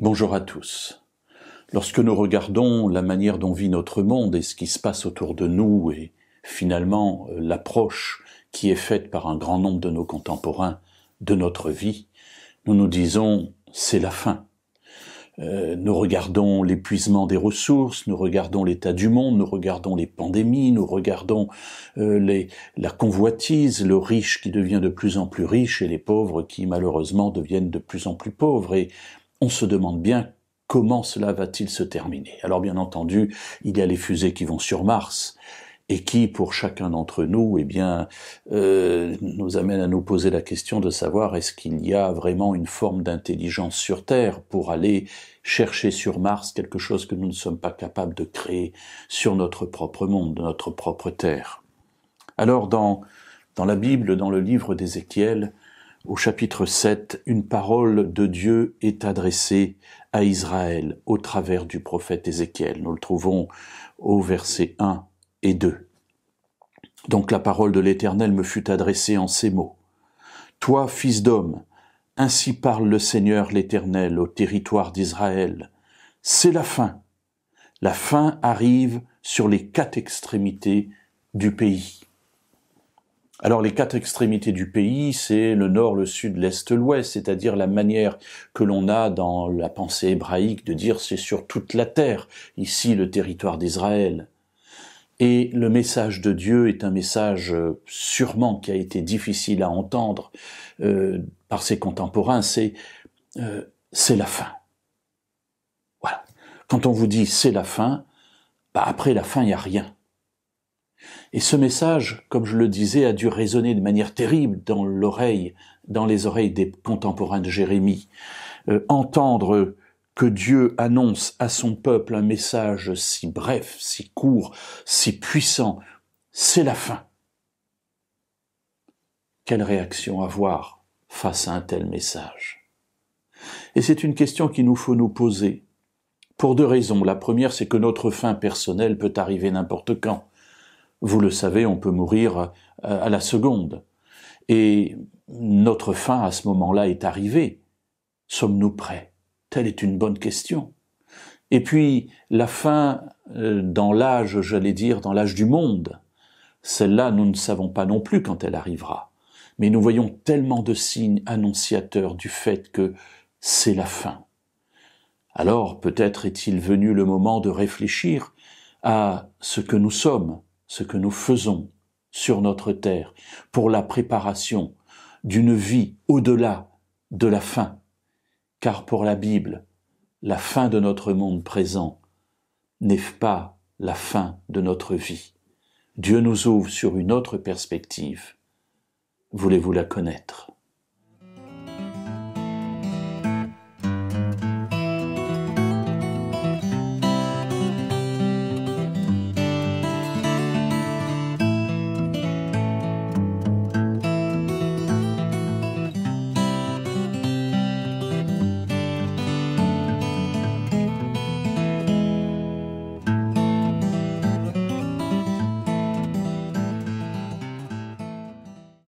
Bonjour à tous. Lorsque nous regardons la manière dont vit notre monde et ce qui se passe autour de nous et finalement euh, l'approche qui est faite par un grand nombre de nos contemporains de notre vie, nous nous disons c'est la fin. Euh, nous regardons l'épuisement des ressources, nous regardons l'état du monde, nous regardons les pandémies, nous regardons euh, la convoitise, le riche qui devient de plus en plus riche et les pauvres qui malheureusement deviennent de plus en plus pauvres. Et on se demande bien comment cela va-t-il se terminer. Alors bien entendu, il y a les fusées qui vont sur Mars et qui, pour chacun d'entre nous, eh bien, euh, nous amène à nous poser la question de savoir est-ce qu'il y a vraiment une forme d'intelligence sur Terre pour aller chercher sur Mars quelque chose que nous ne sommes pas capables de créer sur notre propre monde, notre propre Terre. Alors dans, dans la Bible, dans le livre d'Ézéchiel, au chapitre 7, une parole de Dieu est adressée à Israël au travers du prophète Ézéchiel. Nous le trouvons au verset 1 et 2. Donc la parole de l'Éternel me fut adressée en ces mots. Toi, fils d'homme, ainsi parle le Seigneur l'Éternel au territoire d'Israël. C'est la fin. La fin arrive sur les quatre extrémités du pays. Alors les quatre extrémités du pays, c'est le nord, le sud, l'est, l'ouest, c'est-à-dire la manière que l'on a dans la pensée hébraïque de dire c'est sur toute la terre, ici le territoire d'Israël. Et le message de Dieu est un message euh, sûrement qui a été difficile à entendre euh, par ses contemporains, c'est euh, c'est la fin. Voilà. Quand on vous dit c'est la fin, bah, après la fin, il n'y a rien. Et ce message, comme je le disais, a dû résonner de manière terrible dans l'oreille, dans les oreilles des contemporains de Jérémie. Euh, entendre que Dieu annonce à son peuple un message si bref, si court, si puissant, c'est la fin. Quelle réaction avoir face à un tel message Et c'est une question qu'il nous faut nous poser. Pour deux raisons. La première, c'est que notre fin personnelle peut arriver n'importe quand. Vous le savez, on peut mourir euh, à la seconde. Et notre fin à ce moment-là est arrivée. Sommes-nous prêts Telle est une bonne question. Et puis, la fin euh, dans l'âge, j'allais dire, dans l'âge du monde, celle-là, nous ne savons pas non plus quand elle arrivera. Mais nous voyons tellement de signes annonciateurs du fait que c'est la fin. Alors peut-être est-il venu le moment de réfléchir à ce que nous sommes, ce que nous faisons sur notre terre pour la préparation d'une vie au-delà de la fin, car pour la Bible, la fin de notre monde présent n'est pas la fin de notre vie. Dieu nous ouvre sur une autre perspective. Voulez-vous la connaître